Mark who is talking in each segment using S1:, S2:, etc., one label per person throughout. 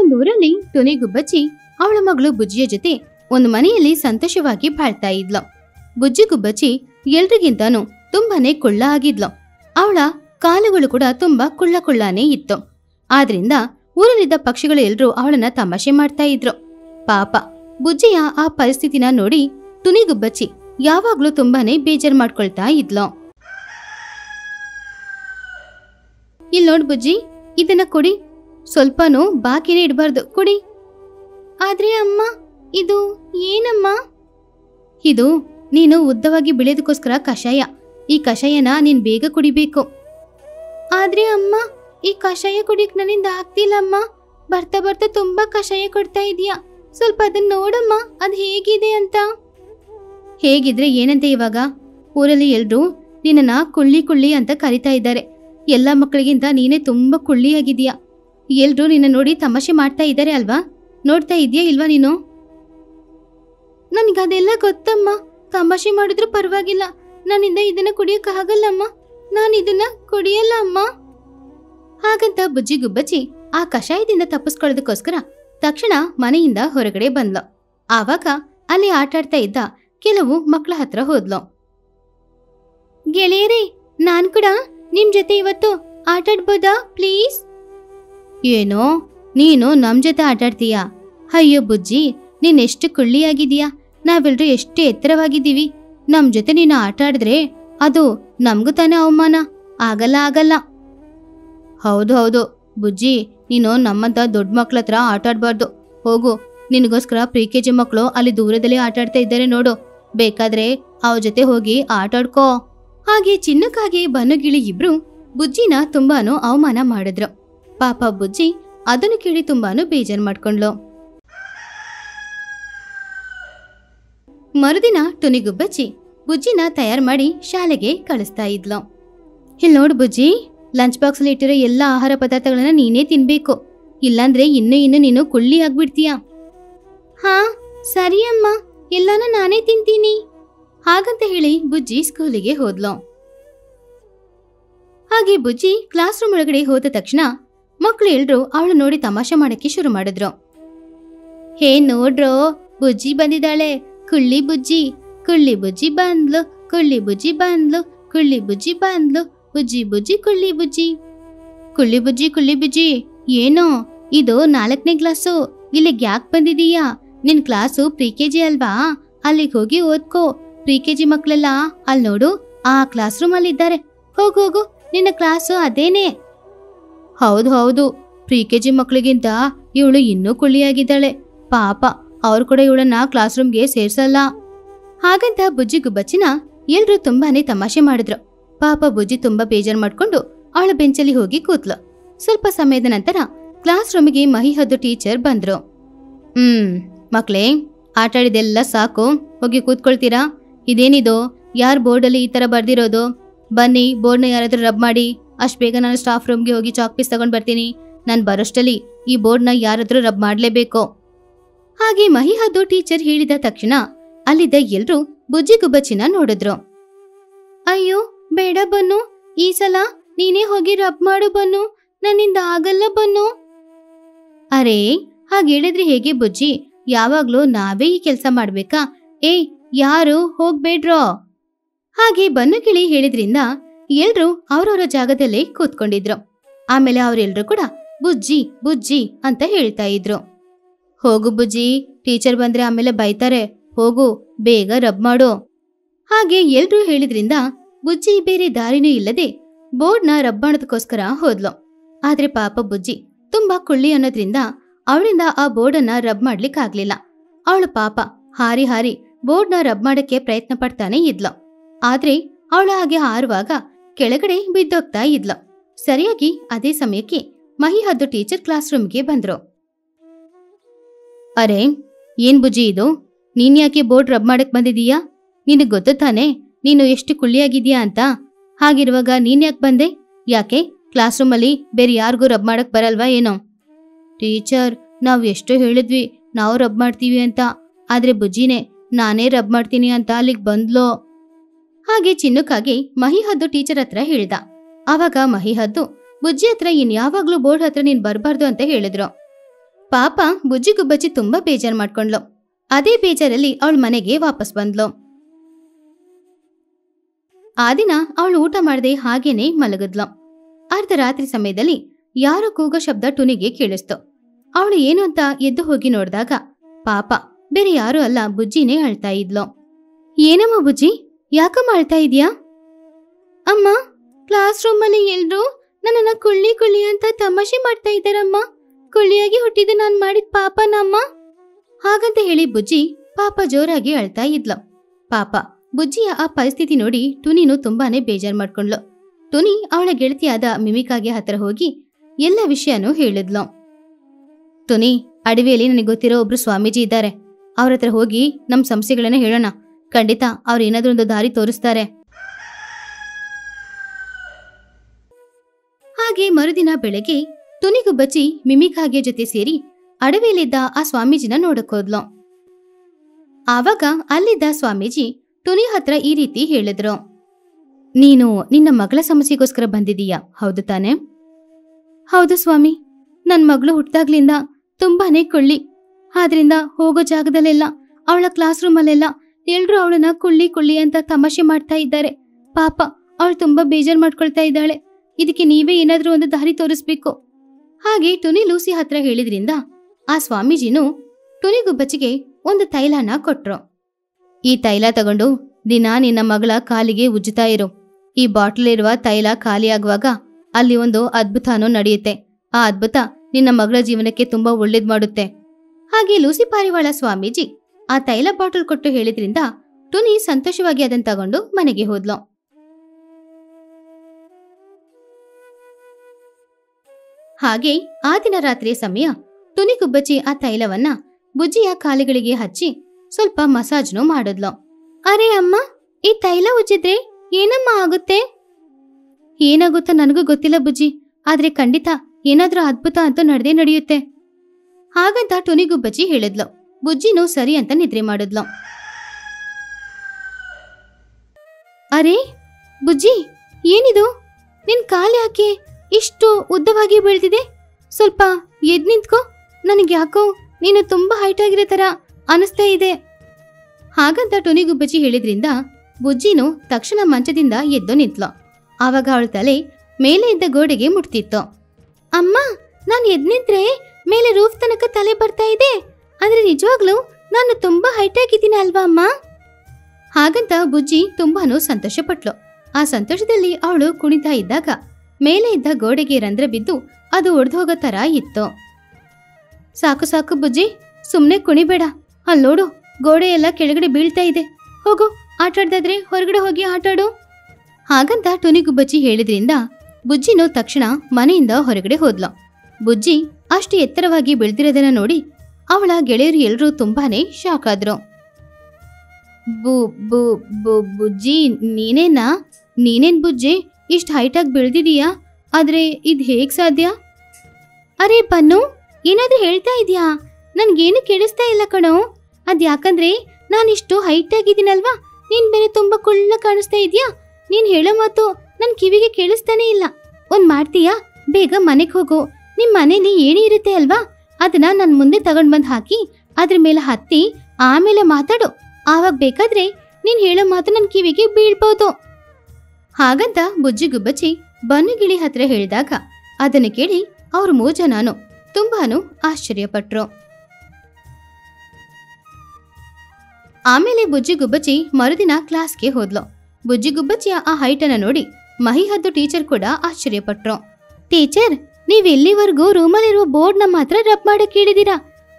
S1: ಒಂದೂರಲ್ಲಿ ಗುಬ್ಬಚ್ಚಿ ಅವಳ ಮಗಳು ಬುಜ್ಜಿಯ ಜೊತೆ ಒಂದು ಮನೆಯಲ್ಲಿ ಸಂತೋಷವಾಗಿ ಬಾಳ್ತಾ ಇದ್ಲು ಬುಜ್ಜಿ ಗುಬ್ಬಚ್ಚಿ ಎಲ್ರಿಗಿಂತನೂ ತುಂಬಾನೇ ಕುಳ್ಳ ಆಗಿದ್ಲು ಅವಳ ಕಾಲುಗಳು ಕೂಡ ತುಂಬಾ ಕುಳ್ಳ ಕುಳ್ಳಾನೇ ಇತ್ತು ಆದ್ರಿಂದ ಊರಲ್ಲಿದ್ದ ಪಕ್ಷಿಗಳು ಎಲ್ರು ಅವಳನ್ನ ತಮಾಷೆ ಮಾಡ್ತಾ ಇದ್ರು ಪಾಪ ಬುಜ್ಜಿಯ ಆ ಪರಿಸ್ಥಿತಿನ ನೋಡಿ ಗುಬ್ಬಚ್ಚಿ ಯಾವಾಗ್ಲೂ ತುಂಬಾನೇ ಬೇಜಾರ್ ಮಾಡ್ಕೊಳ್ತಾ ಇದ್ಲು ಇಲ್ ನೋಡ್ ಬುಜ್ಜಿ ಇದನ್ನ ಕೊಡಿ ಸ್ವಲ್ಪನೂ ಬಾಕಿನೇ ಇಡಬಾರ್ದು ಕುಡಿ ಆದ್ರೆ ಅಮ್ಮ ಇದು ಏನಮ್ಮ ಇದು ನೀನು ಉದ್ದವಾಗಿ ಬೆಳೆಯೋದಕ್ಕೋಸ್ಕರ ಕಷಾಯ ಈ ಕಷಾಯನ ನೀನು ಬೇಗ ಕುಡಿಬೇಕು ಆದ್ರೆ ಅಮ್ಮ ಈ ಕಷಾಯ ಕುಡಿಯಕ್ಕೆ ನನ್ನಿಂದ ಆಗ್ತಿಲ್ಲಮ್ಮ ಬರ್ತಾ ಬರ್ತಾ ತುಂಬಾ ಕಷಾಯ ಕೊಡ್ತಾ ಇದೀಯಾ ಸ್ವಲ್ಪ ಅದನ್ನ ನೋಡಮ್ಮ ಅದು ಹೇಗಿದೆ ಅಂತ ಹೇಗಿದ್ರೆ ಏನಂತೆ ಇವಾಗ ಊರಲ್ಲಿ ಎಲ್ಲರೂ ನಿನ್ನನ್ನು ಕುಳ್ಳಿ ಕುಳ್ಳಿ ಅಂತ ಕರಿತಾ ಇದ್ದಾರೆ ಎಲ್ಲ ಮಕ್ಕಳಿಗಿಂತ ನೀನೇ ತುಂಬ ಕುಳ್ಳಿಯಾಗಿದೆಯಾ ಎಲ್ರೂ ನಿನ್ನ ನೋಡಿ ತಮಾಷೆ ಮಾಡ್ತಾ ಇದ್ದಾರೆ ಅಲ್ವಾ ನೋಡ್ತಾ ಇದೆಯಾ ಇಲ್ವಾ ನೀನು ಅದೆಲ್ಲ ಗೊತ್ತಮ್ಮ ತಮಾಷೆ ಮಾಡಿದ್ರು ಪರವಾಗಿಲ್ಲ ನನ್ನಿಂದ ಇದನ್ನ ಆಗಲ್ಲಮ್ಮ ನಾನು ಇದನ್ನ ಕುಡಿಯಲ್ಲ ಅಮ್ಮ ಹಾಗಂತ ಬುಜ್ಜಿ ಗುಬ್ಬಚ್ಚಿ ಆ ಕಷಾಯದಿಂದ ತಪ್ಪಿಸ್ಕೊಳ್ಳೋದಕ್ಕೋಸ್ಕರ ತಕ್ಷಣ ಮನೆಯಿಂದ ಹೊರಗಡೆ ಬಂದ್ಲು ಆವಾಗ ಅಲ್ಲಿ ಆಟಾಡ್ತಾ ಇದ್ದ ಕೆಲವು ಮಕ್ಕಳ ಹತ್ರ ಹೋದ್ಲು ಗೆಳೆಯರೇ ನಾನ್ ಕೂಡ ನಿಮ್ ಜೊತೆ ಇವತ್ತು ಆಟಾಡ್ಬೋದಾ ಪ್ಲೀಸ್ ಏನೋ ನೀನು ನಮ್ ಜೊತೆ ಆಟಾಡ್ತೀಯಾ ಅಯ್ಯೋ ಬುಜ್ಜಿ ನೀನ್ ಎಷ್ಟು ಕುಳ್ಳಿಯಾಗಿದೀಯಾ ನಾವೆಲ್ರು ಎಷ್ಟು ಎತ್ತರವಾಗಿದ್ದೀವಿ ನಮ್ ಜೊತೆ ನೀನು ಆಟಾಡಿದ್ರೆ ಅದು ನಮಗೂ ತಾನೇ ಅವಮಾನ ಆಗಲ್ಲ ಆಗಲ್ಲ ಹೌದು ಹೌದು ಬುಜ್ಜಿ ನೀನು ನಮ್ಮಂತ ದೊಡ್ಡ ಮಕ್ಳ ಹತ್ರ ಆಟಾಡಬಾರ್ದು ಹೋಗು ನಿನಗೋಸ್ಕರ ಪ್ರಿ ಕೆ ಜಿ ಮಕ್ಕಳು ಅಲ್ಲಿ ದೂರದಲ್ಲಿ ಆಟಾಡ್ತಾ ಇದ್ದಾರೆ ನೋಡು ಬೇಕಾದ್ರೆ ಅವ್ರ ಜೊತೆ ಹೋಗಿ ಆಟಾಡ್ಕೋ ಹಾಗೆ ಚಿನ್ನಕ್ಕಾಗಿ ಬನ್ನುಗಿಳಿ ಇಬ್ರು ಬುಜ್ಜಿನ ತುಂಬಾನು ಅವಮಾನ ಮಾಡಿದ್ರು ಪಾಪ ಬುಜ್ಜಿ ಅದನ್ನು ಕೇಳಿ ತುಂಬಾನು ಬೇಜಾರು ಮಾಡ್ಕೊಂಡ್ಲು ಮರುದಿನ ಟುನಿಗುಬ್ಬಚ್ಚಿ ಬುಜ್ಜಿನ ತಯಾರು ಮಾಡಿ ಶಾಲೆಗೆ ಕಳಿಸ್ತಾ ಇದ್ಲು ಇಲ್ಲಿ ನೋಡು ಬುಜ್ಜಿ ಲಂಚ್ ಅಲ್ಲಿ ಇಟ್ಟಿರೋ ಎಲ್ಲ ಆಹಾರ ಪದಾರ್ಥಗಳನ್ನ ನೀನೇ ತಿನ್ಬೇಕು ಇಲ್ಲಾಂದ್ರೆ ಇನ್ನೂ ಇನ್ನು ನೀನು ಕುಳ್ಳಿ ಆಗ್ಬಿಡ್ತೀಯ ಹಾ ಸರಿ ಅಮ್ಮ ಎಲ್ಲಾನ ನಾನೇ ತಿಂತೀನಿ ಹಾಗಂತ ಹೇಳಿ ಬುಜ್ಜಿ ಸ್ಕೂಲಿಗೆ ಹೋದ್ಲು ಹಾಗೆ ಬುಜ್ಜಿ ಕ್ಲಾಸ್ ರೂಮ್ ಒಳಗಡೆ ಹೋದ ತಕ್ಷಣ ಮಕ್ಕಳು ಎಲ್ರು ಅವಳು ನೋಡಿ ತಮಾಷೆ ಮಾಡಕ್ಕೆ ಶುರು ಮಾಡಿದ್ರು ಹೇ ನೋಡ್ರೋ ಬುಜ್ಜಿ ಬಂದಿದ್ದಾಳೆ ಕುಳ್ಳಿ ಬುಜ್ಜಿ ಕುಳ್ಳಿ ಬುಜ್ಜಿ ಬಂದ್ಲು ಕುಳ್ಳಿ ಬುಜ್ಜಿ ಬಂದ್ಲು ಕುಳ್ಳಿ ಬುಜ್ಜಿ ಬಂದ್ಲು ಬುಜ್ಜಿ ಬುಜ್ಜಿ ಕುಳ್ಳಿ ಬುಜ್ಜಿ ಕುಳ್ಳಿ ಬುಜ್ಜಿ ಕುಳ್ಳಿ ಬುಜ್ಜಿ ಏನು ಇದು ನಾಲ್ಕನೇ ಕ್ಲಾಸು ಇಲ್ಲಿಗೆ ಯಾಕೆ ಬಂದಿದೀಯಾ ನಿನ್ ಕ್ಲಾಸು ಪ್ರಿ ಕೆ ಜಿ ಅಲ್ವಾ ಅಲ್ಲಿಗೆ ಹೋಗಿ ಓದ್ಕೋ ಪ್ರಿ ಕೆ ಜಿ ಮಕ್ಕಳೆಲ್ಲ ಅಲ್ಲಿ ನೋಡು ಆ ಕ್ಲಾಸ್ ರೂಮ್ ಅಲ್ಲಿ ಇದ್ದಾರೆ ಹೋಗು ಹೋಗು ನಿನ್ನ ಕ್ಲಾಸು ಅದೇನೇ ಹೌದು ಹೌದು ಪ್ರಿ ಕೆ ಜಿ ಮಕ್ಕಳಿಗಿಂತ ಇವಳು ಇನ್ನೂ ಕುಳ್ಳಿಯಾಗಿದ್ದಾಳೆ ಪಾಪ ಅವ್ರು ಕೂಡ ಇವಳನ್ನ ಕ್ಲಾಸ್ ರೂಮ್ಗೆ ಸೇರ್ಸಲ್ಲ ಹಾಗಂತ ಬುಜ್ಜಿ ಗುಬ್ಬಚ್ಚಿನ ಎಲ್ರೂ ತುಂಬಾನೇ ತಮಾಷೆ ಮಾಡಿದ್ರು ಪಾಪ ಬುಜ್ಜಿ ತುಂಬಾ ಬೇಜಾರು ಮಾಡ್ಕೊಂಡು ಅವಳ ಬೆಂಚಲ್ಲಿ ಹೋಗಿ ಕೂತ್ಲು ಸ್ವಲ್ಪ ಸಮಯದ ನಂತರ ಕ್ಲಾಸ್ ರೂಮಿಗೆ ಮಹಿ ಹದ್ದು ಟೀಚರ್ ಬಂದ್ರು ಹ್ಮ್ ಮಕ್ಳೇ ಆಟಾಡಿದೆಲ್ಲ ಸಾಕು ಹೋಗಿ ಕೂತ್ಕೊಳ್ತೀರಾ ಇದೇನಿದು ಯಾರು ಬೋರ್ಡಲ್ಲಿ ಈ ಥರ ಬರ್ದಿರೋದು ಬನ್ನಿ ಬೋರ್ಡ್ನ ಯಾರಾದರೂ ರಬ್ ಮಾಡಿ ಅಷ್ಟು ಬೇಗ ನಾನು ಸ್ಟಾಫ್ ರೂಮ್ಗೆ ಹೋಗಿ ಚಾಕ್ ಪೀಸ್ ತಗೊಂಡು ಬರ್ತೀನಿ ನಾನು ಬರೋಷ್ಟಲ್ಲಿ ಈ ಬೋರ್ಡ್ನ ಯಾರಾದರೂ ರಬ್ ಮಾಡಲೇಬೇಕು ಹಾಗೆ ಮಹಿ ಹದ್ದು ಟೀಚರ್ ಹೇಳಿದ ತಕ್ಷಣ ಅಲ್ಲಿದ್ದ ಬುಜ್ಜಿ ಬುಜ್ಜಿಗುಬ್ಬಚ್ಚಿನ ನೋಡಿದ್ರು ಅಯ್ಯೋ ಬೇಡ ಬನ್ನು ಈ ಸಲ ನೀನೇ ಹೋಗಿ ರಬ್ ಮಾಡು ಬನ್ನು ನನ್ನಿಂದ ಆಗಲ್ಲ ಬನ್ನು ಅರೇ ಹೇಳಿದ್ರೆ ಹೇಗೆ ಬುಜ್ಜಿ ಯಾವಾಗ್ಲೂ ನಾವೇ ಈ ಕೆಲಸ ಮಾಡ್ಬೇಕಾ ಏಯ್ ಯಾರು ಹೋಗ್ಬೇಡ್ರೋ ಹಾಗೆ ಬನ್ನು ಕಿಳಿ ಹೇಳಿದ್ರಿಂದ ಎಲ್ರೂ ಅವ್ರವ್ರ ಜಾಗದಲ್ಲೇ ಕೂತ್ಕೊಂಡಿದ್ರು ಆಮೇಲೆ ಅವರೆಲ್ಲರೂ ಕೂಡ ಬುಜ್ಜಿ ಬುಜ್ಜಿ ಅಂತ ಹೇಳ್ತಾ ಇದ್ರು ಹೋಗು ಬುಜ್ಜಿ ಟೀಚರ್ ಬಂದ್ರೆ ಆಮೇಲೆ ಬೈತಾರೆ ಹೋಗು ಬೇಗ ರಬ್ ಮಾಡು ಹಾಗೆ ಎಲ್ರೂ ಹೇಳಿದ್ರಿಂದ ಬುಜ್ಜಿ ಬೇರೆ ದಾರಿನೂ ಇಲ್ಲದೆ ಬೋರ್ಡ್ನ ರಬ್ ಮಾಡೋದಕ್ಕೋಸ್ಕರ ಹೋದ್ಲು ಆದ್ರೆ ಪಾಪ ಬುಜ್ಜಿ ತುಂಬಾ ಕುಳ್ಳಿ ಅನ್ನೋದ್ರಿಂದ ಅವಳಿಂದ ಆ ಬೋರ್ಡನ್ನ ರಬ್ ಮಾಡ್ಲಿಕ್ಕಾಗ್ಲಿಲ್ಲ ಅವಳು ಪಾಪ ಹಾರಿ ಹಾರಿ ಬೋರ್ಡ್ನ ರಬ್ ಮಾಡಕ್ಕೆ ಪ್ರಯತ್ನ ಪಡ್ತಾನೆ ಇದ್ಲು ಆದ್ರೆ ಅವಳ ಹಾಗೆ ಹಾರುವಾಗ ಕೆಳಗಡೆ ಬಿದ್ದೋಗ್ತಾ ಇದ್ಲು ಸರಿಯಾಗಿ ಅದೇ ಸಮಯಕ್ಕೆ ಮಹಿ ಹದ್ದು ಟೀಚರ್ ಕ್ಲಾಸ್ ರೂಮ್ಗೆ ಬಂದ್ರು ಅರೆ ಏನ್ ಬುಜಿ ಇದು ನೀನ್ ಯಾಕೆ ಬೋರ್ಡ್ ರಬ್ ಮಾಡಕ್ ಬಂದಿದೀಯಾ ನಿನಗೆ ಗೊತ್ತ ತಾನೆ ನೀನು ಎಷ್ಟು ಕುಳ್ಳಿಯಾಗಿದೀಯಾ ಅಂತ ಹಾಗಿರುವಾಗ ನೀನ್ ಯಾಕೆ ಬಂದೆ ಯಾಕೆ ಕ್ಲಾಸ್ ಅಲ್ಲಿ ಬೇರೆ ಯಾರಿಗೂ ರಬ್ ಮಾಡಕ್ ಬರಲ್ವಾ ಏನೋ ಟೀಚರ್ ನಾವು ಎಷ್ಟು ಹೇಳಿದ್ವಿ ನಾವು ರಬ್ ಮಾಡ್ತೀವಿ ಅಂತ ಆದರೆ ಬುಜ್ಜಿನೇ ನಾನೇ ರಬ್ ಮಾಡ್ತೀನಿ ಅಂತ ಅಲ್ಲಿಗೆ ಬಂದ್ಲೋ ಹಾಗೆ ಚಿನ್ನುಕಾಗಿ ಮಹಿಹದ್ದು ಟೀಚರ್ ಹತ್ರ ಹೇಳ್ದ ಅವಾಗ ಮಹಿಹದ್ದು ಬುಜ್ಜಿ ಹತ್ರ ಯಾವಾಗ್ಲೂ ಬೋರ್ಡ್ ಹತ್ರ ನೀನ್ ಬರಬಾರ್ದು ಅಂತ ಹೇಳಿದ್ರು ಪಾಪ ಬುಜ್ಜಿ ಗುಬ್ಬಚ್ಚಿ ತುಂಬಾ ಬೇಜಾರ್ ಮಾಡ್ಕೊಂಡ್ಲು ಅದೇ ಬೇಜಾರಲ್ಲಿ ಅವಳು ಮನೆಗೆ ವಾಪಸ್ ಬಂದ್ಲು ಆ ದಿನ ಅವಳು ಊಟ ಮಾಡದೆ ಹಾಗೇನೆ ಮಲಗಿದ್ಲು ಅರ್ಧ ರಾತ್ರಿ ಸಮಯದಲ್ಲಿ ಯಾರೋ ಕೂಗ ಶಬ್ದ ಟುನಿಗೆ ಕೇಳಿಸ್ತು ಅವಳು ಏನು ಅಂತ ಎದ್ದು ಹೋಗಿ ನೋಡಿದಾಗ ಪಾಪ ಬೇರೆ ಯಾರೂ ಅಲ್ಲ ಬುಜ್ಜಿನೇ ಅಳ್ತಾ ಇದ್ಲು ಏನಮ್ಮ ಬುಜ್ಜಿ ಯಾಕ ಅಳ್ತಾ ಇದೆಯಾ ಅಮ್ಮ ಕ್ಲಾಸ್ ರೂಮಲ್ಲಿ ಎಲ್ಲರೂ ನನ್ನನ್ನ ಕುಳ್ಳಿ ಕುಳ್ಳಿ ಅಂತ ತಮಾಷೆ ಮಾಡ್ತಾ ಇದ್ದಾರಮ್ಮ ಕುಳ್ಳಿಯಾಗಿ ಹುಟ್ಟಿದ ನಾನು ಮಾಡಿದ ಪಾಪನಮ್ಮ ಹಾಗಂತ ಹೇಳಿ ಬುಜ್ಜಿ ಪಾಪ ಜೋರಾಗಿ ಅಳ್ತಾ ಇದ್ಲ ಪಾಪ ಬುಜ್ಜಿಯ ಆ ಪರಿಸ್ಥಿತಿ ನೋಡಿ ಟುನಿನು ತುಂಬಾನೇ ಬೇಜಾರ್ ಮಾಡ್ಕೊಂಡ್ಲು ಟುನಿ ಅವಳ ಗೆಳತಿಯಾದ ಮಿಮಿಕಾಗೆ ಹತ್ರ ಹೋಗಿ ಎಲ್ಲ ವಿಷಯನೂ ಹೇಳಿದ್ಲು ಟುನಿ ಅಡವಿಯಲ್ಲಿ ನನಗೆ ಗೊತ್ತಿರೋ ಒಬ್ರು ಸ್ವಾಮೀಜಿ ಇದ್ದಾರೆ ಅವ್ರ ಹತ್ರ ಹೋಗಿ ನಮ್ಮ ಸಮಸ್ಯೆಗಳನ್ನ ಹೇಳೋಣ ಖಂಡಿತ ಅವ್ರು ಏನಾದ್ರೂ ಒಂದು ದಾರಿ ತೋರಿಸ್ತಾರೆ ಹಾಗೆ ಮರುದಿನ ಬೆಳಗ್ಗೆ ತುನಿಗು ಬಚ್ಚಿ ಮಿಮಿಕಾಗೆ ಜೊತೆ ಸೇರಿ ಅಡವಿಯಲ್ಲಿದ್ದ ಆ ಸ್ವಾಮೀಜಿನ ನೋಡಕ್ಕೋದ್ಲು ಆವಾಗ ಅಲ್ಲಿದ್ದ ಸ್ವಾಮೀಜಿ ತುನಿ ಹತ್ರ ಈ ರೀತಿ ಹೇಳಿದ್ರು ನೀನು ನಿನ್ನ ಮಗಳ ಸಮಸ್ಯೆಗೋಸ್ಕರ ಬಂದಿದೀಯಾ ಹೌದು ತಾನೆ ಹೌದು ಸ್ವಾಮಿ ನನ್ ಮಗಳು ಹುಟ್ಟಿದಾಗ್ಲಿಂದ ತುಂಬಾನೇ ಕೊಳ್ಳಿ ಆದ್ರಿಂದ ಹೋಗೋ ಜಾಗದಲ್ಲೆಲ್ಲ ಅವಳ ಕ್ಲಾಸ್ ರೂಮಲ್ಲೆಲ್ಲ ಎಲ್ರೂ ಅವಳನ್ನ ಕುಳ್ಳಿ ಕುಳ್ಳಿ ಅಂತ ತಮಾಷೆ ಮಾಡ್ತಾ ಇದ್ದಾರೆ ಪಾಪ ಅವಳು ತುಂಬಾ ಬೇಜಾರ್ ಮಾಡ್ಕೊಳ್ತಾ ಇದ್ದಾಳೆ ಇದಕ್ಕೆ ನೀವೇ ಏನಾದ್ರೂ ಒಂದು ದಾರಿ ತೋರಿಸ್ಬೇಕು ಹಾಗೆ ಟುನಿ ಲೂಸಿ ಹತ್ರ ಹೇಳಿದ್ರಿಂದ ಆ ಸ್ವಾಮೀಜಿನೂ ಗುಬ್ಬಚ್ಚಿಗೆ ಒಂದು ತೈಲನ ಕೊಟ್ರು ಈ ತೈಲ ತಗೊಂಡು ದಿನ ನಿನ್ನ ಮಗಳ ಕಾಲಿಗೆ ಉಜ್ಜುತ್ತಾ ಇರು ಈ ಬಾಟ್ಲ್ ಇರುವ ತೈಲ ಖಾಲಿಯಾಗುವಾಗ ಅಲ್ಲಿ ಒಂದು ಅದ್ಭುತನೂ ನಡೆಯುತ್ತೆ ಆ ಅದ್ಭುತ ನಿನ್ನ ಮಗಳ ಜೀವನಕ್ಕೆ ತುಂಬಾ ಒಳ್ಳೇದ್ ಮಾಡುತ್ತೆ ಹಾಗೆ ಲೂಸಿ ಪಾರಿವಾಳ ಸ್ವಾಮೀಜಿ ಆ ತೈಲ ಬಾಟಲ್ ಕೊಟ್ಟು ಹೇಳಿದ್ರಿಂದ ಟುನಿ ಸಂತೋಷವಾಗಿ ಅದನ್ನ ತಗೊಂಡು ಮನೆಗೆ ಹೋದ್ಲು ಹಾಗೆ ಆ ದಿನ ರಾತ್ರಿಯ ಸಮಯ ಟುನಿ ಗುಬ್ಬಚ್ಚಿ ಆ ತೈಲವನ್ನ ಬುಜ್ಜಿಯ ಕಾಲುಗಳಿಗೆ ಹಚ್ಚಿ ಸ್ವಲ್ಪ ಮಸಾಜ್ನು ಮಾಡಿದ್ಲು ಅರೆ ಅಮ್ಮ ಈ ತೈಲ ಉಜ್ಜಿದ್ರೆ ಏನಮ್ಮ ಆಗುತ್ತೆ ಏನಾಗುತ್ತೋ ನನಗೂ ಗೊತ್ತಿಲ್ಲ ಬುಜ್ಜಿ ಆದ್ರೆ ಖಂಡಿತ ಏನಾದ್ರೂ ಅದ್ಭುತ ಅಂತೂ ನಡೆದೇ ನಡೆಯುತ್ತೆ ಹಾಗಂತ ಟುನಿ ಗುಬ್ಬಚ್ಚಿ ಹೇಳಿದ್ಲು ಬುಜ್ಜಿನೂ ಸರಿ ಅಂತ ನಿದ್ರೆ ಮಾಡಿದ್ಲು ಅರೆ ಬುಜ್ಜಿ ಏನಿದು ನಿನ್ ಕಾಲು ಯಾಕೆ ಇಷ್ಟು ಉದ್ದವಾಗಿ ಬೆಳೆದಿದೆ ಸ್ವಲ್ಪ ಎದ್ ನಿಂತ್ಕೋ ನನಗೆ ಯಾಕೋ ನೀನು ತುಂಬಾ ಹೈಟ್ ಆಗಿರೋ ತರ ಅನಿಸ್ತಾ ಇದೆ ಹಾಗಂತ ಟೊನಿಗುಬ್ಬಜ್ಜಿ ಹೇಳಿದ್ರಿಂದ ಬುಜ್ಜಿನು ತಕ್ಷಣ ಮಂಚದಿಂದ ಎದ್ದು ನಿಂತ್ಲು ಆವಾಗ ಅವಳ ತಲೆ ಮೇಲೆ ಇದ್ದ ಗೋಡೆಗೆ ಮುಟ್ತಿತ್ತು ಅಮ್ಮ ನಾನು ಎದ್ ನಿಂತ್ರೆ ಮೇಲೆ ರೂಫ್ ತನಕ ತಲೆ ಬರ್ತಾ ಇದೆ ಆದ್ರೆ ನಿಜವಾಗ್ಲೂ ನಾನು ತುಂಬಾ ಹೈಟ್ ಇದ್ದೀನಿ ಅಲ್ವಾ ಅಮ್ಮ ಹಾಗಂತ ಬುಜ್ಜಿ ತುಂಬಾನು ಸಂತೋಷಪಟ್ಲು ಆ ಸಂತೋಷದಲ್ಲಿ ಅವಳು ಕುಣಿತಾ ಇದ್ದಾಗ ಮೇಲೆ ಇದ್ದ ಗೋಡೆಗೆ ರಂಧ್ರ ಬಿದ್ದು ಅದು ಒಡೆದು ಹೋಗೋ ತರ ಇತ್ತು ಸಾಕು ಸಾಕು ಬುಜ್ಜಿ ಸುಮ್ನೆ ಕುಣಿಬೇಡ ಅಲ್ಲೋಡು ಗೋಡೆ ಎಲ್ಲ ಕೆಳಗಡೆ ಬೀಳ್ತಾ ಇದೆ ಹೋಗು ಆಟಾಡ್ದಾದ್ರೆ ಹೊರಗಡೆ ಹೋಗಿ ಆಟಾಡು ಹಾಗಂತ ಟುನಿಗು ಬಜ್ಜಿ ಹೇಳಿದ್ರಿಂದ ಬುಜ್ಜಿನೂ ತಕ್ಷಣ ಮನೆಯಿಂದ ಹೊರಗಡೆ ಹೋದ್ಲು ಬುಜ್ಜಿ ಅಷ್ಟು ಎತ್ತರವಾಗಿ ಬೆಳೆದಿರೋದನ್ನ ನೋಡಿ ಅವಳ ಗೆಳೆಯರು ಎಲ್ಲರೂ ತುಂಬಾನೇ ಶಾಕ್ ಆದ್ರು ಬು ಬು ಬು ಬುಜ್ಜಿ ನೀನೇನಾ ನೀನೇನ್ ಬುಜ್ಜಿ ಇಷ್ಟು ಹೈಟಾಗಿ ಬೆಳೆದಿದೀಯಾ ಆದರೆ ಇದು ಹೇಗೆ ಸಾಧ್ಯ ಅರೆ ಬನ್ನು ಏನಾದರೂ ಹೇಳ್ತಾ ಇದೆಯಾ ನನ್ಗೇನು ಕೇಳಿಸ್ತಾ ಇಲ್ಲ ಕಣೋ ಅದು ಯಾಕಂದರೆ ನಾನಿಷ್ಟು ಹೈಟಾಗಿದ್ದೀನಲ್ವಾ ನೀನ್ ಬೇರೆ ತುಂಬ ಕುಳ್ಳ ಕಾಣಿಸ್ತಾ ಇದೆಯಾ ನೀನು ಹೇಳೋ ಮಾತು ನನ್ನ ಕಿವಿಗೆ ಕೇಳಿಸ್ತಾನೆ ಇಲ್ಲ ಒಂದು ಮಾಡ್ತೀಯಾ ಬೇಗ ಮನೆಗೆ ಹೋಗು ನಿಮ್ಮ ಮನೇಲಿ ಏಣಿ ಇರುತ್ತೆ ಅಲ್ವಾ ಅದನ್ನ ನನ್ನ ಮುಂದೆ ತಗೊಂಡ್ ಬಂದು ಹಾಕಿ ಅದ್ರ ಮೇಲೆ ಹತ್ತಿ ಆಮೇಲೆ ಮಾತಾಡು ಆವಾಗ ಬೇಕಾದ್ರೆ ನೀನ್ ಹೇಳೋ ಮಾತು ನನ್ನ ಕಿವಿಗೆ ಬೀಳ್ಬೋದು ಹಾಗಂತ ಬುಜ್ಜಿ ಬುಜ್ಜಿಗುಬ್ಬಚ್ಚಿ ಬನ್ನಿಗಿಳಿ ಹತ್ರ ಹೇಳಿದಾಗ ಅದನ್ನು ಕೇಳಿ ಅವ್ರ ನಾನು ತುಂಬಾನು ಆಶ್ಚರ್ಯಪಟ್ರು ಆಮೇಲೆ ಬುಜ್ಜಿ ಬುಜ್ಜಿಗುಬ್ಬಚ್ಚಿ ಮರುದಿನ ಕ್ಲಾಸ್ಗೆ ಹೋದ್ಲು ಬುಜ್ಜಿ ಬುಜ್ಜಿಗುಬ್ಬಚ್ಚಿಯ ಆ ಹೈಟನ್ನ ನೋಡಿ ಮಹಿ ಹದ್ದು ಟೀಚರ್ ಕೂಡ ಆಶ್ಚರ್ಯಪಟ್ರು ಟೀಚರ್ ನೀವು ಇಲ್ಲಿವರೆಗೂ ರೂಮಲ್ಲಿರುವ ಬೋರ್ಡ್ನ ಮಾತ್ರ ರಬ್ ಮಾಡಕ್ಕೆ ಹೇಳಿದ್ದೀರಾ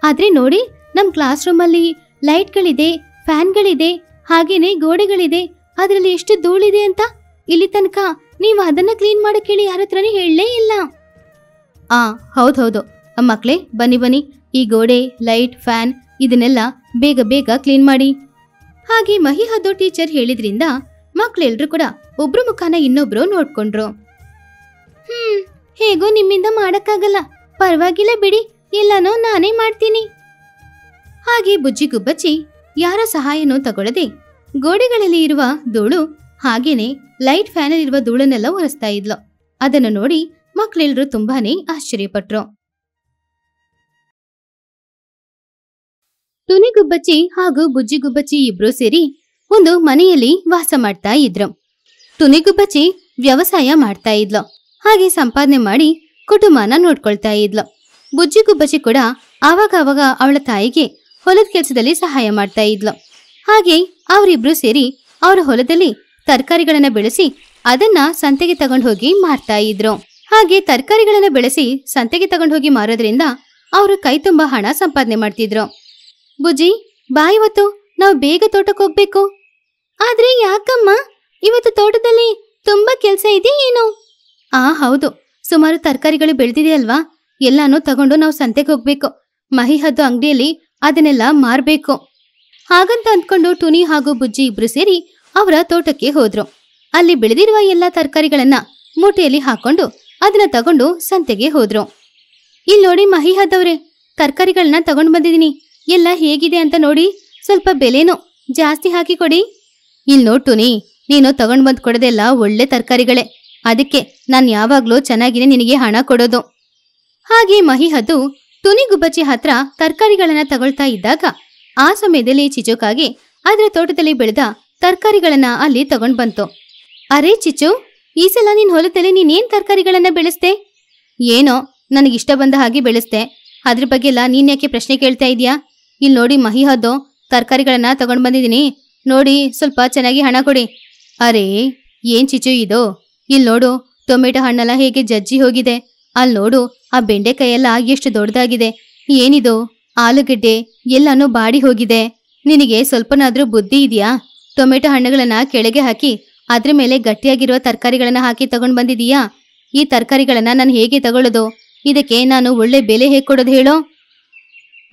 S1: ಆದರೆ ನೋಡಿ ನಮ್ಮ ಕ್ಲಾಸ್ ರೂಮಲ್ಲಿ ಲೈಟ್ಗಳಿದೆ ಫ್ಯಾನ್ಗಳಿದೆ ಹಾಗೇನೆ ಗೋಡೆಗಳಿದೆ ಅದರಲ್ಲಿ ಎಷ್ಟು ಧೂಳಿದೆ ಅಂತ ಇಲ್ಲಿ ತನಕ ನೀವು ಅದನ್ನು ಕ್ಲೀನ್ ಮಾಡಕ್ಕೆ ಹೇಳಿ ಯಾರ ಹತ್ರನೇ ಹೇಳಲೇ ಇಲ್ಲ ಆ ಹೌದು ಹೌದು ಮಕ್ಕಳೇ ಬನ್ನಿ ಬನ್ನಿ ಈ ಗೋಡೆ ಲೈಟ್ ಫ್ಯಾನ್ ಇದನ್ನೆಲ್ಲ ಬೇಗ ಬೇಗ ಕ್ಲೀನ್ ಮಾಡಿ ಹಾಗೆ ಮಹಿ ಹದ್ದು ಟೀಚರ್ ಹೇಳಿದ್ರಿಂದ ಮಕ್ಕಳೆಲ್ಲರೂ ಕೂಡ ಒಬ್ರು ಮುಖಾನ ಇನ್ನೊಬ್ರು ನೋಡ್ಕೊಂಡ್ರು ಹೇಗೋ ನಿಮ್ಮಿಂದ ಮಾಡಕ್ಕಾಗಲ್ಲ ಪರವಾಗಿಲ್ಲ ಬಿಡಿ ಇಲ್ಲನೋ ನಾನೇ ಮಾಡ್ತೀನಿ ಹಾಗೆ ಬುಜ್ಜಿಗುಬ್ಬಚ್ಚಿ ಯಾರ ಸಹಾಯನೂ ತಗೊಳ್ಳದೆ ಗೋಡೆಗಳಲ್ಲಿ ಇರುವ ಧೂಳು ಹಾಗೇನೆ ಲೈಟ್ ಇರುವ ಧೂಳನ್ನೆಲ್ಲ ಒರೆಸ್ತಾ ಇದ್ಲು ಅದನ್ನು ನೋಡಿ ಮಕ್ಕಳೆಲ್ಲರೂ ತುಂಬಾನೇ ಆಶ್ಚರ್ಯಪಟ್ರು ಗುಬ್ಬಚ್ಚಿ ಹಾಗೂ ಬುಜ್ಜಿಗುಬ್ಬಚ್ಚಿ ಇಬ್ರು ಸೇರಿ ಒಂದು ಮನೆಯಲ್ಲಿ ವಾಸ ಮಾಡ್ತಾ ಇದ್ರು ತುನಿಗುಬ್ಬಚ್ಚಿ ವ್ಯವಸಾಯ ಮಾಡ್ತಾ ಇದ್ಲು ಹಾಗೆ ಸಂಪಾದನೆ ಮಾಡಿ ಕುಟುಂಬನ ನೋಡ್ಕೊಳ್ತಾ ಇದ್ಲು ಬುಜ್ಜಿ ಗುಬ್ಬಚ್ಚಿ ಕೂಡ ಆವಾಗ ಅವಾಗ ಅವಳ ತಾಯಿಗೆ ಹೊಲದ ಕೆಲಸದಲ್ಲಿ ಸಹಾಯ ಮಾಡ್ತಾ ಇದ್ಲು ಹಾಗೆ ಅವರಿಬ್ರು ಸೇರಿ ಅವರ ಹೊಲದಲ್ಲಿ ತರಕಾರಿಗಳನ್ನ ಬೆಳೆಸಿ ಅದನ್ನ ಸಂತೆಗೆ ತಗೊಂಡು ಹೋಗಿ ಮಾರ್ತಾ ಇದ್ರು ಹಾಗೆ ತರಕಾರಿಗಳನ್ನ ಬೆಳೆಸಿ ಸಂತೆಗೆ ತಗೊಂಡು ಹೋಗಿ ಮಾರೋದ್ರಿಂದ ಅವರು ಕೈ ತುಂಬಾ ಹಣ ಸಂಪಾದನೆ ಮಾಡ್ತಿದ್ರು ಬುಜ್ಜಿ ಬಾ ಇವತ್ತು ನಾವು ಬೇಗ ತೋಟಕ್ಕೆ ಹೋಗ್ಬೇಕು ಆದ್ರೆ ಯಾಕಮ್ಮ ಇವತ್ತು ತೋಟದಲ್ಲಿ ತುಂಬಾ ಕೆಲಸ ಇದೆ ಏನು ಆ ಹೌದು ಸುಮಾರು ತರಕಾರಿಗಳು ಬೆಳೆದಿದೆ ಅಲ್ವಾ ಎಲ್ಲಾನು ತಗೊಂಡು ನಾವು ಸಂತೆಗೆ ಹೋಗ್ಬೇಕು ಮಹಿ ಹದ್ದು ಅಂಗಡಿಯಲ್ಲಿ ಅದನ್ನೆಲ್ಲ ಮಾರ್ಬೇಕು ಹಾಗಂತ ಅಂದ್ಕೊಂಡು ಟುನಿ ಹಾಗೂ ಬುಜ್ಜಿ ಇಬ್ರು ಸೇರಿ ಅವರ ತೋಟಕ್ಕೆ ಹೋದ್ರು ಅಲ್ಲಿ ಬೆಳೆದಿರುವ ಎಲ್ಲ ತರಕಾರಿಗಳನ್ನ ಮೂಟೆಯಲ್ಲಿ ಹಾಕೊಂಡು ಅದನ್ನ ತಗೊಂಡು ಸಂತೆಗೆ ಹೋದ್ರು ಇಲ್ಲಿ ನೋಡಿ ಮಹಿ ಹದ್ದವ್ರೆ ತರಕಾರಿಗಳನ್ನ ತಗೊಂಡು ಬಂದಿದ್ದೀನಿ ಎಲ್ಲ ಹೇಗಿದೆ ಅಂತ ನೋಡಿ ಸ್ವಲ್ಪ ಬೆಲೆನು ಜಾಸ್ತಿ ಹಾಕಿ ಕೊಡಿ ಇಲ್ಲಿ ಟುನಿ ನೀನು ತಗೊಂಡು ಬಂದು ಕೊಡೋದೆಲ್ಲ ಒಳ್ಳೆ ತರಕಾರಿಗಳೇ ಅದಕ್ಕೆ ನಾನು ಯಾವಾಗ್ಲೂ ಚೆನ್ನಾಗಿನೇ ನಿನಗೆ ಹಣ ಕೊಡೋದು ಹಾಗೆ ಮಹಿಹದ್ದು ಗುಬ್ಬಚ್ಚಿ ಹತ್ರ ತರಕಾರಿಗಳನ್ನು ತಗೊಳ್ತಾ ಇದ್ದಾಗ ಆ ಸಮಯದಲ್ಲಿ ಚಿಚುಕ್ಕಾಗಿ ಅದರ ತೋಟದಲ್ಲಿ ಬೆಳೆದ ತರಕಾರಿಗಳನ್ನು ಅಲ್ಲಿ ತಗೊಂಡ್ ಬಂತು ಅರೆ ಚಿಚು ಈ ಸಲ ನಿನ್ ಹೊಲದಲ್ಲಿ ನೀನೇನ್ ತರಕಾರಿಗಳನ್ನು ಬೆಳೆಸ್ದೆ ಏನೋ ನನಗಿಷ್ಟ ಬಂದ ಹಾಗೆ ಬೆಳೆಸ್ದೆ ಅದ್ರ ಬಗ್ಗೆ ಎಲ್ಲ ನೀನ್ ಯಾಕೆ ಪ್ರಶ್ನೆ ಕೇಳ್ತಾ ಇದೀಯಾ ಇಲ್ಲಿ ನೋಡಿ ಮಹಿಹದ್ದು ತರಕಾರಿಗಳನ್ನು ತಗೊಂಡ್ ಬಂದಿದ್ದೀನಿ ನೋಡಿ ಸ್ವಲ್ಪ ಚೆನ್ನಾಗಿ ಹಣ ಕೊಡಿ ಅರೇ ಏನ್ ಚಿಚು ಇದು ಇಲ್ಲಿ ನೋಡು ಟೊಮೆಟೊ ಹಣ್ಣೆಲ್ಲ ಹೇಗೆ ಜಜ್ಜಿ ಹೋಗಿದೆ ಅಲ್ಲಿ ನೋಡು ಆ ಬೆಂಡೆಕಾಯೆಲ್ಲ ಎಷ್ಟು ದೊಡ್ಡದಾಗಿದೆ ಏನಿದು ಆಲೂಗಡ್ಡೆ ಎಲ್ಲಾನು ಬಾಡಿ ಹೋಗಿದೆ ನಿನಗೆ ಸ್ವಲ್ಪನಾದ್ರೂ ಬುದ್ಧಿ ಇದೆಯಾ ಟೊಮೆಟೊ ಹಣ್ಣುಗಳನ್ನ ಕೆಳಗೆ ಹಾಕಿ ಅದ್ರ ಮೇಲೆ ಗಟ್ಟಿಯಾಗಿರುವ ತರಕಾರಿಗಳನ್ನ ಹಾಕಿ ತಗೊಂಡ್ ಬಂದಿದೀಯಾ ಈ ತರಕಾರಿಗಳನ್ನ ನಾನು ಹೇಗೆ ತಗೊಳ್ಳೋದು ಇದಕ್ಕೆ ನಾನು ಒಳ್ಳೆ ಬೆಲೆ ಹೇಗೆ ಕೊಡೋದು ಹೇಳೋ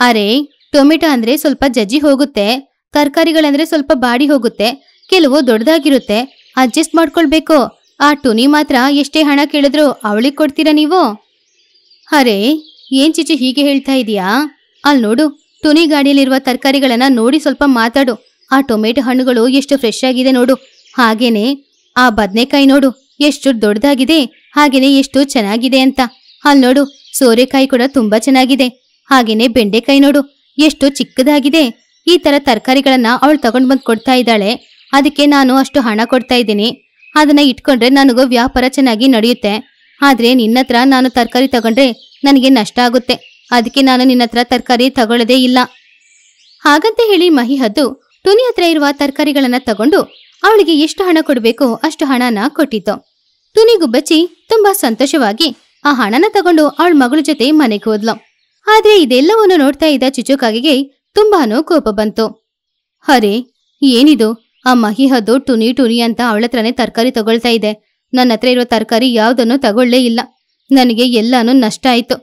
S1: ಅರೆ ಟೊಮೆಟೊ ಅಂದ್ರೆ ಸ್ವಲ್ಪ ಜಜ್ಜಿ ಹೋಗುತ್ತೆ ತರಕಾರಿಗಳಂದ್ರೆ ಸ್ವಲ್ಪ ಬಾಡಿ ಹೋಗುತ್ತೆ ಕೆಲವು ದೊಡ್ಡದಾಗಿರುತ್ತೆ ಅಡ್ಜಸ್ಟ್ ಮಾಡ್ಕೊಳ್ಬೇಕು ಆ ಟುನಿ ಮಾತ್ರ ಎಷ್ಟೇ ಹಣ ಕೇಳಿದ್ರು ಅವಳಿಗೆ ಕೊಡ್ತೀರಾ ನೀವು ಅರೆ ಏನ್ ಚಿಚಿ ಹೀಗೆ ಹೇಳ್ತಾ ಇದೀಯಾ ಅಲ್ಲಿ ನೋಡು ಟುನಿ ಗಾಡಿಯಲ್ಲಿರುವ ತರಕಾರಿಗಳನ್ನ ನೋಡಿ ಸ್ವಲ್ಪ ಮಾತಾಡು ಆ ಟೊಮೆಟೊ ಹಣ್ಣುಗಳು ಎಷ್ಟು ಫ್ರೆಶ್ ಆಗಿದೆ ನೋಡು ಹಾಗೇನೆ ಆ ಬದನೆಕಾಯಿ ನೋಡು ಎಷ್ಟು ದೊಡ್ಡದಾಗಿದೆ ಹಾಗೇನೆ ಎಷ್ಟು ಚೆನ್ನಾಗಿದೆ ಅಂತ ಅಲ್ಲಿ ನೋಡು ಸೋರೆಕಾಯಿ ಕೂಡ ತುಂಬಾ ಚೆನ್ನಾಗಿದೆ ಹಾಗೇನೆ ಬೆಂಡೆಕಾಯಿ ನೋಡು ಎಷ್ಟು ಚಿಕ್ಕದಾಗಿದೆ ಈ ತರ ತರಕಾರಿಗಳನ್ನ ಅವಳು ತಗೊಂಡ್ ಬಂದು ಕೊಡ್ತಾ ಇದ್ದಾಳೆ ಅದಕ್ಕೆ ನಾನು ಅಷ್ಟು ಹಣ ಕೊಡ್ತಾ ಇದ್ದೀನಿ ಅದನ್ನ ಇಟ್ಕೊಂಡ್ರೆ ನನಗೂ ವ್ಯಾಪಾರ ಚೆನ್ನಾಗಿ ನಡೆಯುತ್ತೆ ಆದ್ರೆ ನಿನ್ನತ್ರ ನಾನು ತರಕಾರಿ ತಗೊಂಡ್ರೆ ನನಗೆ ನಷ್ಟ ಆಗುತ್ತೆ ಅದಕ್ಕೆ ನಾನು ನಿನ್ನತ್ರ ತರಕಾರಿ ತಗೊಳ್ಳೋದೇ ಇಲ್ಲ ಹಾಗಂತ ಹೇಳಿ ಮಹಿ ಹದ್ದು ಟುನಿ ಹತ್ರ ಇರುವ ತರಕಾರಿಗಳನ್ನ ತಗೊಂಡು ಅವಳಿಗೆ ಎಷ್ಟು ಹಣ ಕೊಡಬೇಕೋ ಅಷ್ಟು ಹಣನ ಕೊಟ್ಟಿತು ಟುನಿ ಗುಬ್ಬಚ್ಚಿ ತುಂಬಾ ಸಂತೋಷವಾಗಿ ಆ ಹಣನ ತಗೊಂಡು ಅವಳ ಮಗಳ ಜೊತೆ ಮನೆಗೆ ಹೋದ್ಲು ಆದ್ರೆ ಇದೆಲ್ಲವನ್ನು ನೋಡ್ತಾ ಇದ್ದ ಚುಚುಕಾಗಿಗೆ ತುಂಬಾನೂ ಕೋಪ ಬಂತು ಅರೆ ಏನಿದು ಆ ಮಹಿಹದ್ದು ಟುನಿ ಟುನಿ ಅಂತ ಹತ್ರನೇ ತರಕಾರಿ ತಗೊಳ್ತಾ ಇದೆ ನನ್ನ ಹತ್ರ ಇರೋ ತರಕಾರಿ ಯಾವುದನ್ನು ತಗೊಳ್ಳೇ ಇಲ್ಲ ನನಗೆ ಎಲ್ಲಾನು ನಷ್ಟ ಆಯ್ತು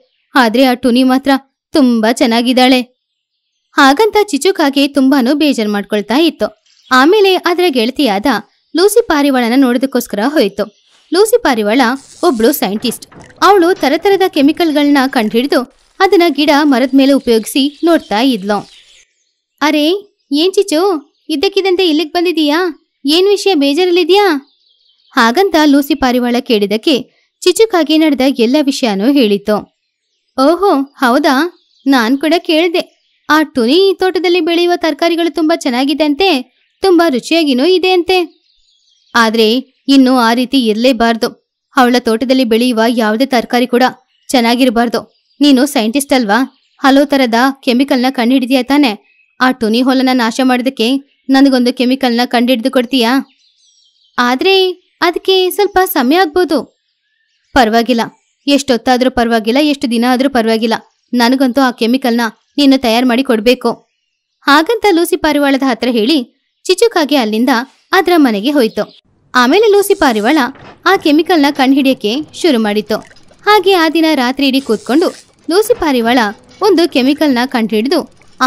S1: ಆದ್ರೆ ಆ ಟುನಿ ಮಾತ್ರ ತುಂಬಾ ಚೆನ್ನಾಗಿದ್ದಾಳೆ ಹಾಗಂತ ಚಿಚುಕಾಗೆ ತುಂಬಾನು ಬೇಜಾರು ಮಾಡ್ಕೊಳ್ತಾ ಇತ್ತು ಆಮೇಲೆ ಅದರ ಗೆಳತಿಯಾದ ಲೂಸಿ ಪಾರಿವಾಳನ ನೋಡೋದಕ್ಕೋಸ್ಕರ ಹೋಯಿತು ಲೂಸಿ ಪಾರಿವಾಳ ಒಬ್ಳು ಸೈಂಟಿಸ್ಟ್ ಅವಳು ತರತರದ ಕೆಮಿಕಲ್ಗಳನ್ನ ಕಂಡುಹಿಡಿದು ಅದನ್ನ ಗಿಡ ಮರದ ಮೇಲೆ ಉಪಯೋಗಿಸಿ ನೋಡ್ತಾ ಇದ್ಲು ಅರೆ ಏನ್ ಚಿಚು ಇದ್ದಕ್ಕಿದ್ದಂತೆ ಇಲ್ಲಿಗೆ ಬಂದಿದೀಯಾ ಏನು ವಿಷಯ ಬೇಜಾರಲ್ಲಿದ್ಯಾ ಹಾಗಂತ ಲೂಸಿ ಪಾರಿವಾಳ ಕೇಳಿದಕ್ಕೆ ಚಿಚುಕಾಗಿ ನಡೆದ ಎಲ್ಲ ವಿಷಯನೂ ಹೇಳಿತು ಓಹೋ ಹೌದಾ ನಾನು ಕೂಡ ಕೇಳಿದೆ ಆ ಟುನಿ ತೋಟದಲ್ಲಿ ಬೆಳೆಯುವ ತರಕಾರಿಗಳು ತುಂಬಾ ಚೆನ್ನಾಗಿದೆ ಅಂತೆ ತುಂಬಾ ರುಚಿಯಾಗಿನೂ ಇದೆ ಅಂತೆ ಆದ್ರೆ ಇನ್ನು ಆ ರೀತಿ ಇರಲೇಬಾರ್ದು ಅವಳ ತೋಟದಲ್ಲಿ ಬೆಳೆಯುವ ಯಾವುದೇ ತರಕಾರಿ ಕೂಡ ಚೆನ್ನಾಗಿರಬಾರ್ದು ನೀನು ಸೈಂಟಿಸ್ಟ್ ಅಲ್ವಾ ಹಲವು ತರದ ಕೆಮಿಕಲ್ನ ಹಿಡಿದೀಯ ತಾನೆ ಆ ಟುನಿ ಹೊಲನ ನಾಶ ಮಾಡೋದಕ್ಕೆ ನನಗೊಂದು ಕೆಮಿಕಲ್ನ ಕಂಡಿಡಿದು ಕೊಡ್ತೀಯಾ ಆದರೆ ಅದಕ್ಕೆ ಸ್ವಲ್ಪ ಸಮಯ ಆಗ್ಬೋದು ಪರವಾಗಿಲ್ಲ ಎಷ್ಟೊತ್ತಾದರೂ ಪರವಾಗಿಲ್ಲ ಎಷ್ಟು ದಿನ ಆದರೂ ಪರವಾಗಿಲ್ಲ ನನಗಂತೂ ಆ ಕೆಮಿಕಲ್ನ ನೀನು ತಯಾರು ಮಾಡಿ ಕೊಡಬೇಕು ಹಾಗಂತ ಲೂಸಿ ಪಾರಿವಾಳದ ಹತ್ರ ಹೇಳಿ ಚಿಚುಕಾಗಿ ಅಲ್ಲಿಂದ ಅದರ ಮನೆಗೆ ಹೋಯಿತು ಆಮೇಲೆ ಲೂಸಿ ಪಾರಿವಾಳ ಆ ಕೆಮಿಕಲ್ನ ಕಂಡುಹಿಡಿಯಕ್ಕೆ ಶುರು ಮಾಡಿತು ಹಾಗೆ ಆ ದಿನ ರಾತ್ರಿ ಇಡೀ ಕೂತ್ಕೊಂಡು ಲೂಸಿ ಪಾರಿವಾಳ ಒಂದು ಕೆಮಿಕಲ್ನ ಕಂಡುಹಿಡಿದು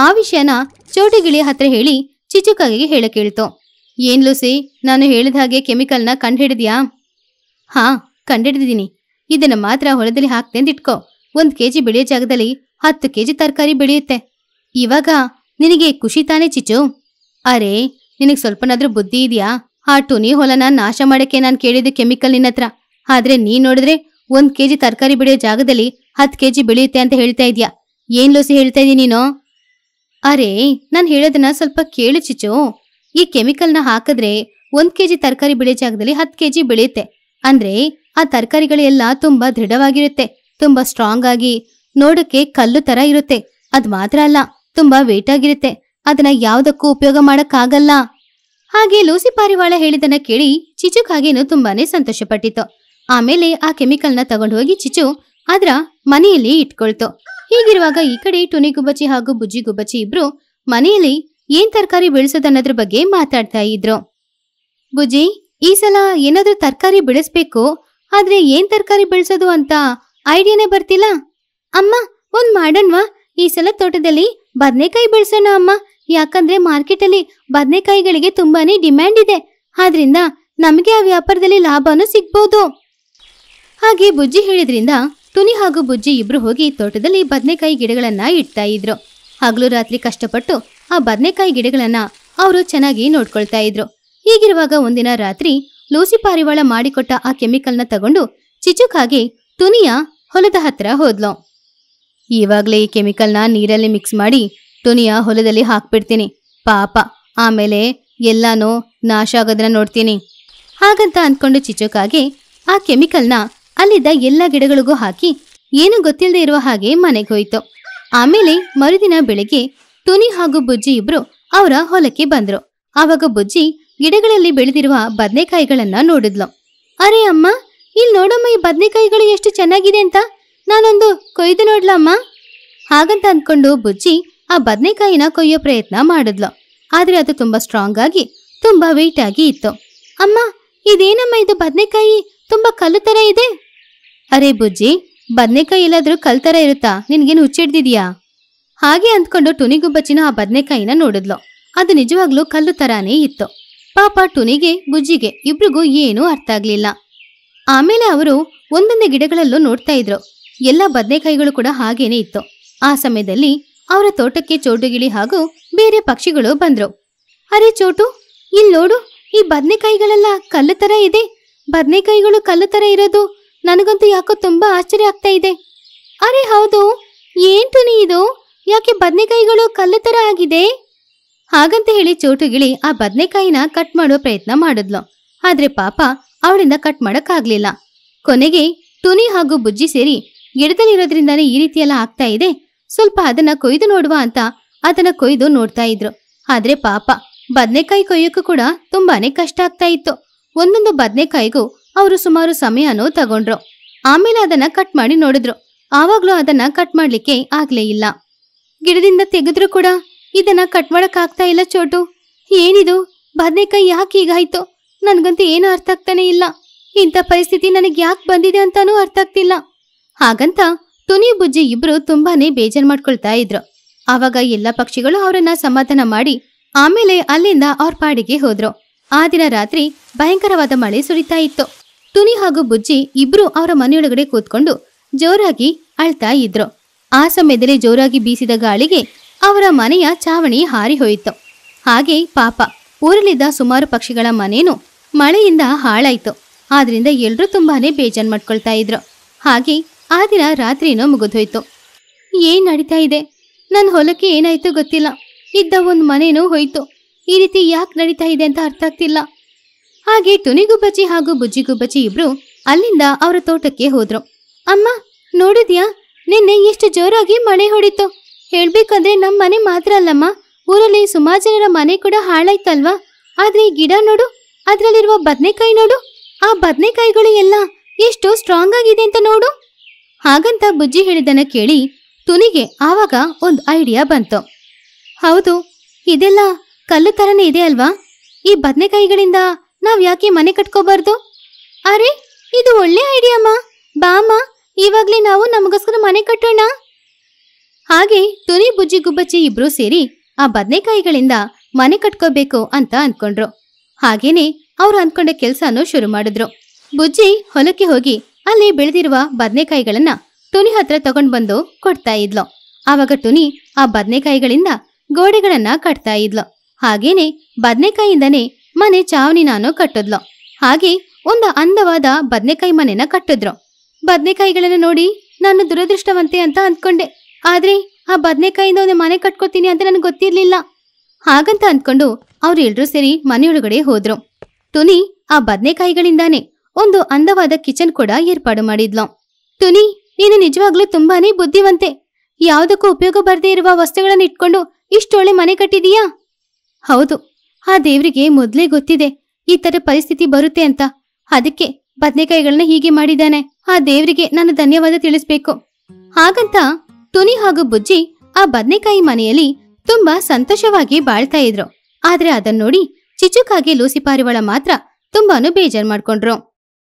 S1: ಆ ವಿಷಯನ ಚೋಟಿಗಿಳಿ ಹತ್ರ ಹೇಳಿ ಚಿಚುಕಾಗಿ ಹೇಳ ಕೇಳ್ತು ಏನ್ ಲೂಸಿ ನಾನು ಹೇಳಿದ ಹಾಗೆ ಕೆಮಿಕಲ್ನ ಕಂಡುಹಿಡಿದ್ಯಾ ಹಾ ಕಂಡುಹಿಡಿದಿದ್ದೀನಿ ಇದನ್ನ ಮಾತ್ರ ಹೊಲದಲ್ಲಿ ಹಾಕ್ತೆ ಅಂತ ಇಟ್ಕೋ ಒಂದು ಕೆಜಿ ಬೆಳೆಯೋ ಜಾಗದಲ್ಲಿ ಹತ್ತು ಕೆಜಿ ತರಕಾರಿ ಬೆಳೆಯುತ್ತೆ ಇವಾಗ ನಿನಗೆ ಖುಷಿ ತಾನೇ ಚಿಚು ಅರೆ ನಿನಗೆ ಸ್ವಲ್ಪನಾದ್ರೂ ಬುದ್ಧಿ ಇದೆಯಾ ಆ ಟುನಿ ಹೊಲನ ನಾಶ ಮಾಡಕ್ಕೆ ನಾನು ಕೇಳಿದ್ದು ಕೆಮಿಕಲ್ ನಿನ್ನ ಹತ್ರ ಆದ್ರೆ ನೀನ್ ನೋಡಿದ್ರೆ ಒಂದ್ ಕೆಜಿ ತರಕಾರಿ ಬೆಳೆಯೋ ಜಾಗದಲ್ಲಿ ಹತ್ತು ಕೆಜಿ ಬೆಳೆಯುತ್ತೆ ಅಂತ ಹೇಳ್ತಾ ಇದ್ಯಾ ಏನ್ ಲೂಸಿ ಹೇಳ್ತಾ ಇದೀನಿ ನೀನು ಅರೆ ನಾನು ಹೇಳೋದನ್ನ ಸ್ವಲ್ಪ ಕೇಳು ಚಿಚು ಈ ಕೆಮಿಕಲ್ನ ಹಾಕಿದ್ರೆ ಒಂದ್ ಕೆಜಿ ತರಕಾರಿ ಬೆಳೆ ಜಾಗದಲ್ಲಿ ಹತ್ತು ಕೆಜಿ ಬೆಳೆಯುತ್ತೆ ಅಂದ್ರೆ ಆ ತರಕಾರಿಗಳೆಲ್ಲ ತುಂಬಾ ದೃಢವಾಗಿರುತ್ತೆ ತುಂಬಾ ಸ್ಟ್ರಾಂಗ್ ಆಗಿ ನೋಡಕ್ಕೆ ಕಲ್ಲು ತರ ಇರುತ್ತೆ ಅದ್ ಮಾತ್ರ ಅಲ್ಲ ತುಂಬಾ ವೇಟ್ ಆಗಿರುತ್ತೆ ಅದನ್ನ ಯಾವ್ದಕ್ಕೂ ಉಪಯೋಗ ಮಾಡಕ್ಕಾಗಲ್ಲ ಹಾಗೆ ಲೂಸಿ ಪಾರಿವಾಳ ಹೇಳಿದನ್ನ ಕೇಳಿ ಚಿಚುಕ್ ಹಾಗೇನು ತುಂಬಾನೇ ಸಂತೋಷ ಸಂತೋಷಪಟ್ಟಿತು ಆಮೇಲೆ ಆ ಕೆಮಿಕಲ್ನ ತಗೊಂಡು ಹೋಗಿ ಚಿಚು ಅದ್ರ ಮನೆಯಲ್ಲಿ ಇಟ್ಕೊಳ್ತು ಹೀಗಿರುವಾಗ ಈ ಕಡೆ ಟುನಿ ಗುಬ್ಬಚ್ಚಿ ಹಾಗೂ ಬುಜ್ಜಿ ಗುಬ್ಬಚ್ಚಿ ಇಬ್ರು ಮನೆಯಲ್ಲಿ ಏನ್ ತರಕಾರಿ ಬೆಳೆಸೋದನ್ನೋದ್ರ ಬಗ್ಗೆ ಮಾತಾಡ್ತಾ ಇದ್ರು ಬುಜ್ಜಿ ಈ ಸಲ ಏನಾದ್ರೂ ತರಕಾರಿ ಬೆಳೆಸ್ಬೇಕು ಆದ್ರೆ ಏನ್ ತರಕಾರಿ ಬೆಳೆಸೋದು ಅಂತ ಐಡಿಯಾನೇ ಬರ್ತಿಲ್ಲ ಅಮ್ಮ ಒಂದ್ ಮಾಡಣ್ವಾ ಈ ಸಲ ತೋಟದಲ್ಲಿ ಬದನೆಕಾಯಿ ಬೆಳೆಸೋಣ ಅಮ್ಮ ಯಾಕಂದ್ರೆ ಮಾರ್ಕೆಟಲ್ಲಿ ಬದನೆಕಾಯಿಗಳಿಗೆ ತುಂಬಾನೇ ಡಿಮ್ಯಾಂಡ್ ಇದೆ ಆದ್ರಿಂದ ನಮಗೆ ಆ ವ್ಯಾಪಾರದಲ್ಲಿ ಲಾಭನೂ ಸಿಗ್ಬೋದು ಹಾಗೆ ಬುಜ್ಜಿ ಹೇಳಿದ್ರಿಂದ ತುನಿ ಹಾಗೂ ಬುಜ್ಜಿ ಇಬ್ರು ಹೋಗಿ ತೋಟದಲ್ಲಿ ಬದನೆಕಾಯಿ ಗಿಡಗಳನ್ನ ಇಡ್ತಾ ಇದ್ರು ಹಗಲು ರಾತ್ರಿ ಕಷ್ಟಪಟ್ಟು ಆ ಬದನೆಕಾಯಿ ಗಿಡಗಳನ್ನ ಅವರು ಚೆನ್ನಾಗಿ ನೋಡ್ಕೊಳ್ತಾ ಇದ್ರು ಹೀಗಿರುವಾಗ ಒಂದಿನ ರಾತ್ರಿ ಲೂಸಿ ಪಾರಿವಾಳ ಮಾಡಿಕೊಟ್ಟ ಆ ಕೆಮಿಕಲ್ನ ತಗೊಂಡು ಚಿಚುಕಾಗಿ ತುನಿಯ ಹೊಲದ ಹತ್ರ ಹೋದ್ಲು ಈವಾಗಲೇ ಈ ಕೆಮಿಕಲ್ನ ನೀರಲ್ಲಿ ಮಿಕ್ಸ್ ಮಾಡಿ ತುನಿಯ ಹೊಲದಲ್ಲಿ ಹಾಕ್ಬಿಡ್ತೀನಿ ಪಾಪ ಆಮೇಲೆ ಎಲ್ಲಾನು ನಾಶ ಆಗೋದನ್ನ ನೋಡ್ತೀನಿ ಹಾಗಂತ ಅಂದ್ಕೊಂಡು ಚಿಚುಕಾಗೆ ಆ ಕೆಮಿಕಲ್ನ ಅಲ್ಲಿದ್ದ ಎಲ್ಲ ಗಿಡಗಳಿಗೂ ಹಾಕಿ ಏನು ಗೊತ್ತಿಲ್ಲದೆ ಇರುವ ಹಾಗೆ ಮನೆಗೆ ಹೋಯ್ತು ಆಮೇಲೆ ಮರುದಿನ ಬೆಳಿಗ್ಗೆ ತುನಿ ಹಾಗೂ ಬುಜ್ಜಿ ಇಬ್ರು ಅವರ ಹೊಲಕ್ಕೆ ಬಂದ್ರು ಆವಾಗ ಬುಜ್ಜಿ ಗಿಡಗಳಲ್ಲಿ ಬೆಳೆದಿರುವ ಬದನೆಕಾಯಿಗಳನ್ನ ನೋಡಿದ್ಲು ಅರೆ ಅಮ್ಮ ಇಲ್ಲಿ ನೋಡಮ್ಮ ಈ ಬದನೆಕಾಯಿಗಳು ಎಷ್ಟು ಚೆನ್ನಾಗಿದೆ ಅಂತ ನಾನೊಂದು ಕೊಯ್ದು ನೋಡ್ಲಮ್ಮ ಹಾಗಂತ ಅಂದ್ಕೊಂಡು ಬುಜ್ಜಿ ಆ ಬದನೆಕಾಯಿನ ಕೊಯ್ಯೋ ಪ್ರಯತ್ನ ಮಾಡಿದ್ಲು ಆದ್ರೆ ಅದು ತುಂಬಾ ಸ್ಟ್ರಾಂಗ್ ಆಗಿ ತುಂಬಾ ವೆಯ್ಟ್ ಆಗಿ ಇತ್ತು ಅಮ್ಮ ಇದೇನಮ್ಮ ಇದು ಬದನೆಕಾಯಿ ತುಂಬಾ ಕಲ್ಲು ತರ ಇದೆ ಅರೆ ಬುಜ್ಜಿ ಬದ್ನೆಕಾಯಿ ಎಲ್ಲಾದ್ರೂ ಕಲ್ತರ ಇರುತ್ತಾ ನಿನ್ಗೇನು ಹುಚ್ಚಿಡ್ದಿದ್ಯಾ ಹಾಗೆ ಅಂದ್ಕೊಂಡು ಟುನಿಗುಬ್ಬಚ್ಚಿನ ಆ ಬದ್ನೆಕಾಯಿನ ನೋಡಿದ್ಲು ಅದು ನಿಜವಾಗ್ಲೂ ಕಲ್ಲು ತರಾನೇ ಇತ್ತು ಪಾಪ ಟುನಿಗೆ ಬುಜ್ಜಿಗೆ ಇಬ್ರಿಗೂ ಏನೂ ಅರ್ಥ ಆಗ್ಲಿಲ್ಲ ಆಮೇಲೆ ಅವರು ಒಂದೊಂದೇ ಗಿಡಗಳಲ್ಲೂ ನೋಡ್ತಾ ಇದ್ರು ಎಲ್ಲ ಬದನೆಕಾಯಿಗಳು ಕೂಡ ಹಾಗೇನೆ ಇತ್ತು ಆ ಸಮಯದಲ್ಲಿ ಅವರ ತೋಟಕ್ಕೆ ಚೋಟುಗಿಳಿ ಹಾಗೂ ಬೇರೆ ಪಕ್ಷಿಗಳು ಬಂದ್ರು ಅರೆ ಚೋಟು ಇಲ್ಲಿ ನೋಡು ಈ ಬದನೆಕಾಯಿಗಳೆಲ್ಲ ಕಲ್ಲು ತರ ಇದೆ ಬದನೆಕಾಯಿಗಳು ಕಲ್ಲು ತರ ಇರೋದು ನನಗಂತೂ ಯಾಕೋ ತುಂಬಾ ಆಶ್ಚರ್ಯ ಆಗ್ತಾ ಇದೆ ಅರೆ ಹೌದು ಏನ್ ನೀ ಇದು ಯಾಕೆ ಬದನೆಕಾಯಿಗಳು ಕಲ್ಲು ತರ ಆಗಿದೆ ಹಾಗಂತ ಹೇಳಿ ಚೋಟುಗಿಳಿ ಆ ಬದನೆಕಾಯಿನ ಕಟ್ ಮಾಡೋ ಪ್ರಯತ್ನ ಮಾಡಿದ್ಲು ಆದ್ರೆ ಪಾಪ ಅವಳಿಂದ ಕಟ್ ಮಾಡಕ್ಕಾಗ್ಲಿಲ್ಲ ಕೊನೆಗೆ ಟುನಿ ಹಾಗೂ ಬುಜ್ಜಿ ಸೇರಿ ಗಿಡದಲ್ಲಿರೋದ್ರಿಂದಾನೇ ಈ ರೀತಿ ಆಗ್ತಾ ಇದೆ ಸ್ವಲ್ಪ ಅದನ್ನ ಕೊಯ್ದು ನೋಡುವ ಅಂತ ಅದನ್ನ ಕೊಯ್ದು ನೋಡ್ತಾ ಇದ್ರು ಆದ್ರೆ ಪಾಪ ಬದನೆಕಾಯಿ ಕೊಯ್ಯೋಕ್ಕೂ ಕೂಡ ತುಂಬಾನೇ ಕಷ್ಟ ಆಗ್ತಾ ಇತ್ತು ಒಂದೊಂದು ಬದನೆಕಾಯಿಗೂ ಅವರು ಸುಮಾರು ಸಮಯನೂ ತಗೊಂಡ್ರು ಆಮೇಲೆ ಅದನ್ನ ಕಟ್ ಮಾಡಿ ನೋಡಿದ್ರು ಆವಾಗ್ಲೂ ಅದನ್ನ ಕಟ್ ಮಾಡ್ಲಿಕ್ಕೆ ಆಗ್ಲೇ ಇಲ್ಲ ಗಿಡದಿಂದ ತೆಗೆದ್ರು ಕೂಡ ಇದನ್ನ ಕಟ್ ಮಾಡಕ್ ಆಗ್ತಾ ಇಲ್ಲ ಚೋಟು ಏನಿದು ಬದನೆಕಾಯಿ ಯಾಕೆ ಹೀಗಾಯ್ತು ನನ್ಗಂತೂ ಏನು ಅರ್ಥ ಆಗ್ತಾನೆ ಇಲ್ಲ ಇಂಥ ಪರಿಸ್ಥಿತಿ ನನಗೆ ಯಾಕೆ ಬಂದಿದೆ ಅಂತಾನೂ ಅರ್ಥ ಆಗ್ತಿಲ್ಲ ಹಾಗಂತ ತುನಿ ಬುಜ್ಜಿ ಇಬ್ರು ತುಂಬಾನೇ ಬೇಜಾರ್ ಮಾಡ್ಕೊಳ್ತಾ ಇದ್ರು ಆವಾಗ ಎಲ್ಲ ಪಕ್ಷಿಗಳು ಅವರನ್ನ ಸಮಾಧಾನ ಮಾಡಿ ಆಮೇಲೆ ಅಲ್ಲಿಂದ ಅವ್ರ ಪಾಡಿಗೆ ಹೋದ್ರು ಆ ದಿನ ರಾತ್ರಿ ಭಯಂಕರವಾದ ಮಳೆ ಸುರಿತಾ ಇತ್ತು ತುನಿ ಹಾಗೂ ಬುಜ್ಜಿ ಇಬ್ರು ಅವರ ಮನೆಯೊಳಗಡೆ ಕೂತ್ಕೊಂಡು ಜೋರಾಗಿ ಅಳ್ತಾ ಇದ್ರು ಆ ಸಮಯದಲ್ಲಿ ಜೋರಾಗಿ ಬೀಸಿದ ಗಾಳಿಗೆ ಅವರ ಮನೆಯ ಚಾವಣಿ ಹಾರಿ ಹೋಯಿತು ಹಾಗೆ ಪಾಪ ಊರಲ್ಲಿದ್ದ ಸುಮಾರು ಪಕ್ಷಿಗಳ ಮನೇನು ಮಳೆಯಿಂದ ಹಾಳಾಯ್ತು ಆದ್ರಿಂದ ಎಲ್ಲರೂ ತುಂಬಾನೇ ಬೇಜಾನ್ ಮಾಡ್ಕೊಳ್ತಾ ಇದ್ರು ಹಾಗೆ ಆ ದಿನ ರಾತ್ರಿನೂ ಮುಗಿದೋಯ್ತು ಏನ್ ನಡೀತಾ ಇದೆ ನನ್ನ ಹೊಲಕ್ಕೆ ಏನಾಯ್ತು ಗೊತ್ತಿಲ್ಲ ಇದ್ದ ಒಂದು ಮನೇನೂ ಹೋಯ್ತು ಈ ರೀತಿ ಯಾಕೆ ನಡೀತಾ ಇದೆ ಅಂತ ಅರ್ಥ ಆಗ್ತಿಲ್ಲ ಹಾಗೆ ಟುನಿಗುಬ್ಬಚ್ಚಿ ಹಾಗೂ ಬುಜ್ಜಿಗುಬ್ಬಚ್ಚಿ ಇಬ್ರು ಅಲ್ಲಿಂದ ಅವರ ತೋಟಕ್ಕೆ ಹೋದ್ರು ಅಮ್ಮ ನೋಡಿದ್ಯಾ ನಿನ್ನೆ ಎಷ್ಟು ಜೋರಾಗಿ ಮಳೆ ಹೊಡಿತು ಹೇಳ್ಬೇಕಂದ್ರೆ ನಮ್ಮ ಮನೆ ಮಾತ್ರ ಅಲ್ಲಮ್ಮ ಊರಲ್ಲಿ ಸುಮಾರು ಜನರ ಮನೆ ಕೂಡ ಹಾಳಾಯ್ತಲ್ವಾ ಆದ್ರೆ ಈ ಗಿಡ ನೋಡು ಅದರಲ್ಲಿರುವ ಬದನೆಕಾಯಿ ನೋಡು ಆ ಬದನೆಕಾಯಿಗಳು ಎಲ್ಲ ಎಷ್ಟು ಸ್ಟ್ರಾಂಗ್ ಆಗಿದೆ ಅಂತ ನೋಡು ಹಾಗಂತ ಬುಜ್ಜಿ ಹೇಳಿದನ ಕೇಳಿ ತುನಿಗೆ ಆವಾಗ ಒಂದು ಐಡಿಯಾ ಬಂತು ಹೌದು ಇದೆಲ್ಲ ಕಲ್ಲು ಥರನೇ ಇದೆ ಅಲ್ವಾ ಈ ಬದನೆಕಾಯಿಗಳಿಂದ ನಾವ್ ಯಾಕೆ ಮನೆ ಕಟ್ಕೋಬಾರ್ದು ಅರೆ ಇದು ಒಳ್ಳೆ ಐಡಿಯಾ ಅಮ್ಮ ಬಾಮ ಇವಾಗಲೇ ನಾವು ನಮಗೋಸ್ಕರ ಮನೆ ಕಟ್ಟೋಣ ಹಾಗೆ ತುನಿ ಬುಜ್ಜಿ ಗುಬ್ಬಚ್ಚಿ ಇಬ್ರು ಸೇರಿ ಆ ಬದನೆಕಾಯಿಗಳಿಂದ ಮನೆ ಕಟ್ಕೋಬೇಕು ಅಂತ ಅನ್ಕೊಂಡ್ರು ಹಾಗೇನೆ ಅವ್ರು ಅನ್ಕೊಂಡ ಕೆಲ್ಸಾನು ಶುರು ಮಾಡಿದ್ರು ಬುಜ್ಜಿ ಹೊಲಕ್ಕೆ ಹೋಗಿ ಅಲ್ಲಿ ಬೆಳೆದಿರುವ ಬದನೆಕಾಯಿಗಳನ್ನ ತುನಿ ಹತ್ರ ತಗೊಂಡ್ ಬಂದು ಕೊಡ್ತಾ ಇದ್ಲು ಆವಾಗ ಟುನಿ ಆ ಬದನೆಕಾಯಿಗಳಿಂದ ಗೋಡೆಗಳನ್ನ ಕಟ್ತಾ ಇದ್ಲು ಹಾಗೇನೆ ಬದನೆಕಾಯಿಂದನೇ ಮನೆ ನಾನು ಕಟ್ಟಿದ್ಲು ಹಾಗೆ ಒಂದು ಅಂದವಾದ ಬದ್ನೆಕಾಯಿ ಮನೆನ ಕಟ್ಟಿದ್ರು ಬದ್ನೆಕಾಯಿಗಳನ್ನ ನೋಡಿ ನಾನು ದುರದೃಷ್ಟವಂತೆ ಅಂತ ಅಂದ್ಕೊಂಡೆ ಆದ್ರೆ ಆ ಬದ್ನೆಕಾಯಿಂದ ಒಂದು ಮನೆ ಕಟ್ಕೋತೀನಿ ಅಂತ ನನಗೆ ಗೊತ್ತಿರ್ಲಿಲ್ಲ ಹಾಗಂತ ಅಂದ್ಕೊಂಡು ಅವರೆಲ್ಲರೂ ಸೇರಿ ಮನೆಯೊಳಗಡೆ ಹೋದ್ರು ಟುನಿ ಆ ಬದ್ನೆಕಾಯಿಗಳಿಂದಾನೆ ಒಂದು ಅಂದವಾದ ಕಿಚನ್ ಕೂಡ ಏರ್ಪಾಡು ಮಾಡಿದ್ಲು ಟುನಿ ನೀನು ನಿಜವಾಗ್ಲೂ ತುಂಬಾನೇ ಬುದ್ಧಿವಂತೆ ಯಾವುದಕ್ಕೂ ಉಪಯೋಗ ಬರದೇ ಇರುವ ವಸ್ತುಗಳನ್ನ ಇಟ್ಕೊಂಡು ಇಷ್ಟೊಳ್ಳೆ ಮನೆ ಕಟ್ಟಿದೀಯಾ ಹೌದು ಆ ದೇವ್ರಿಗೆ ಮೊದ್ಲೇ ಗೊತ್ತಿದೆ ಈ ತರ ಪರಿಸ್ಥಿತಿ ಬರುತ್ತೆ ಅಂತ ಅದಕ್ಕೆ ಬದನೆಕಾಯಿಗಳನ್ನ ಹೀಗೆ ಮಾಡಿದ್ದಾನೆ ಆ ದೇವ್ರಿಗೆ ನಾನು ಧನ್ಯವಾದ ತಿಳಿಸ್ಬೇಕು ಹಾಗಂತ ತುನಿ ಹಾಗೂ ಬುಜ್ಜಿ ಆ ಬದನೆಕಾಯಿ ಮನೆಯಲ್ಲಿ ತುಂಬಾ ಸಂತೋಷವಾಗಿ ಬಾಳ್ತಾ ಇದ್ರು ಆದ್ರೆ ಅದನ್ನ ನೋಡಿ ಲೂಸಿಪಾರಿವಳ ಮಾತ್ರ ತುಂಬಾನು ಬೇಜಾರ್ ಮಾಡ್ಕೊಂಡ್ರು